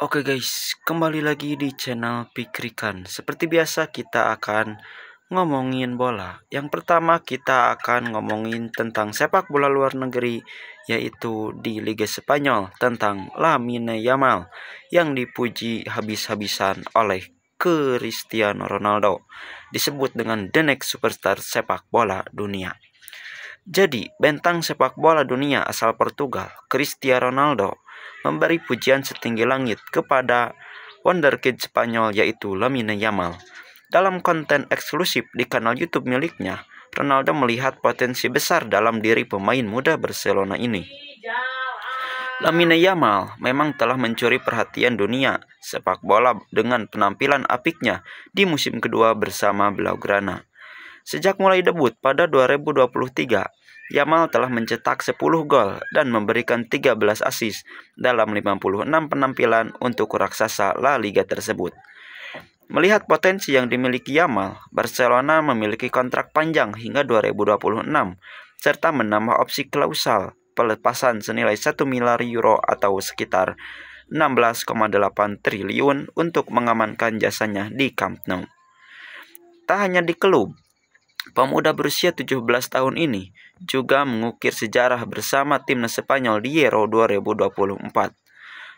Oke okay guys, kembali lagi di channel Pikrikan. Seperti biasa kita akan ngomongin bola. Yang pertama kita akan ngomongin tentang sepak bola luar negeri yaitu di Liga Spanyol tentang Lamine Yamal yang dipuji habis-habisan oleh Cristiano Ronaldo. Disebut dengan the next superstar sepak bola dunia. Jadi, bentang sepak bola dunia asal Portugal, Cristiano Ronaldo memberi pujian setinggi langit kepada wonderkid Spanyol yaitu Lamine Yamal. Dalam konten eksklusif di kanal YouTube miliknya, Ronaldo melihat potensi besar dalam diri pemain muda Barcelona ini. Lamine Yamal memang telah mencuri perhatian dunia sepak bola dengan penampilan apiknya di musim kedua bersama Blaugrana. Sejak mulai debut pada 2023, Yamal telah mencetak 10 gol dan memberikan 13 asis dalam 56 penampilan untuk raksasa La Liga tersebut. Melihat potensi yang dimiliki Yamal, Barcelona memiliki kontrak panjang hingga 2026 serta menambah opsi klausal pelepasan senilai 1 miliar euro atau sekitar 16,8 triliun untuk mengamankan jasanya di Camp Nou. Tak hanya di klub, pemuda berusia 17 tahun ini juga mengukir sejarah bersama timnas Spanyol di Euro 2024.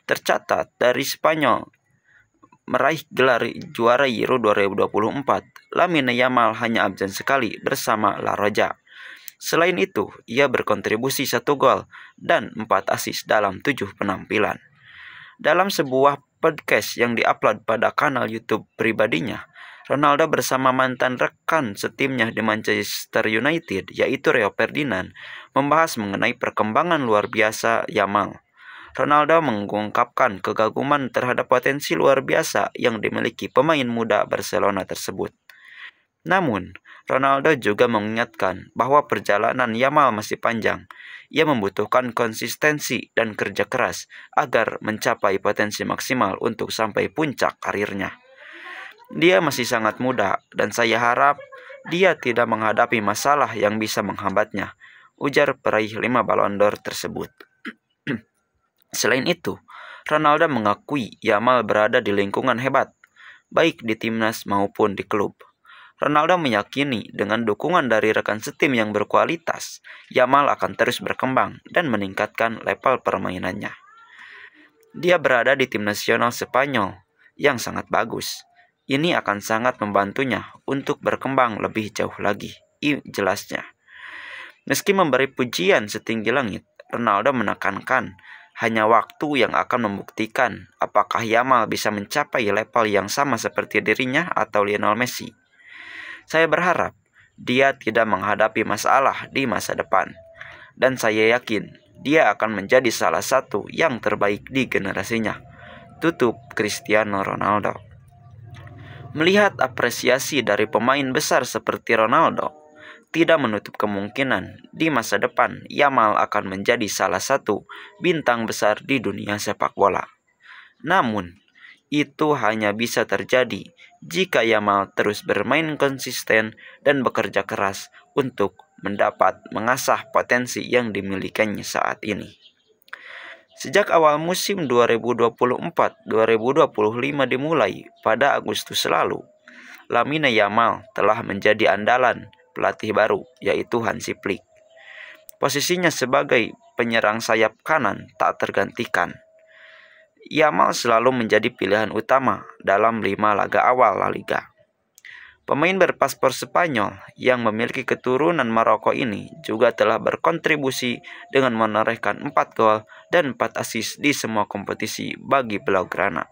Tercatat dari Spanyol meraih gelar juara Euro 2024, Lamine Yamal hanya absen sekali bersama La Roja. Selain itu, ia berkontribusi satu gol dan empat asis dalam tujuh penampilan. Dalam sebuah podcast yang diupload pada kanal YouTube pribadinya, Ronaldo bersama mantan rekan setimnya di Manchester United, yaitu Rio Ferdinand, membahas mengenai perkembangan luar biasa Yamal. Ronaldo mengungkapkan kegaguman terhadap potensi luar biasa yang dimiliki pemain muda Barcelona tersebut. Namun, Ronaldo juga mengingatkan bahwa perjalanan Yamal masih panjang. Ia membutuhkan konsistensi dan kerja keras agar mencapai potensi maksimal untuk sampai puncak karirnya. Dia masih sangat muda, dan saya harap dia tidak menghadapi masalah yang bisa menghambatnya, ujar peraih lima balon d'Or tersebut. Selain itu, Ronaldo mengakui Yamal berada di lingkungan hebat, baik di timnas maupun di klub. Ronaldo meyakini dengan dukungan dari rekan setim yang berkualitas, Yamal akan terus berkembang dan meningkatkan level permainannya. Dia berada di tim nasional Spanyol yang sangat bagus, ini akan sangat membantunya untuk berkembang lebih jauh lagi, I jelasnya. Meski memberi pujian setinggi langit, Ronaldo menekankan hanya waktu yang akan membuktikan apakah Yamal bisa mencapai level yang sama seperti dirinya atau Lionel Messi. Saya berharap dia tidak menghadapi masalah di masa depan, dan saya yakin dia akan menjadi salah satu yang terbaik di generasinya. Tutup Cristiano Ronaldo. Melihat apresiasi dari pemain besar seperti Ronaldo, tidak menutup kemungkinan di masa depan Yamal akan menjadi salah satu bintang besar di dunia sepak bola. Namun, itu hanya bisa terjadi jika Yamal terus bermain konsisten dan bekerja keras untuk mendapat mengasah potensi yang dimilikinya saat ini. Sejak awal musim 2024-2025 dimulai pada Agustus lalu, Lamina Yamal telah menjadi andalan pelatih baru yaitu Hansi Flick. Posisinya sebagai penyerang sayap kanan tak tergantikan. Yamal selalu menjadi pilihan utama dalam lima laga awal La Liga. Pemain berpaspor Spanyol yang memiliki keturunan Maroko ini juga telah berkontribusi dengan menorehkan 4 gol dan 4 asis di semua kompetisi bagi Blaugrana.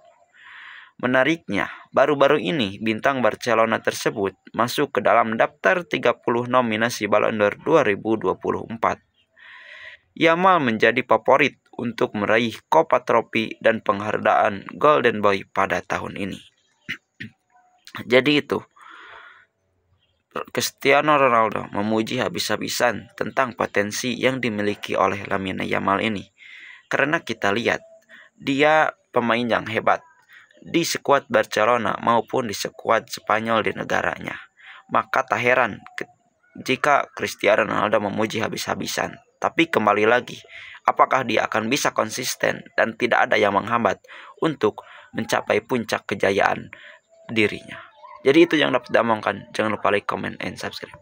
Menariknya, baru-baru ini bintang Barcelona tersebut masuk ke dalam daftar 30 nominasi Ballon d'Or 2024. Yamal menjadi favorit untuk meraih Copa Tropi dan penghargaan Golden Boy pada tahun ini. Jadi itu Cristiano Ronaldo memuji habis-habisan tentang potensi yang dimiliki oleh Lamine Yamal ini. Karena kita lihat, dia pemain yang hebat di skuad Barcelona maupun di skuad Spanyol di negaranya. Maka tak heran jika Cristiano Ronaldo memuji habis-habisan. Tapi kembali lagi, apakah dia akan bisa konsisten dan tidak ada yang menghambat untuk mencapai puncak kejayaan dirinya? Jadi itu yang dapat diomongkan. Jangan lupa like, comment, and subscribe.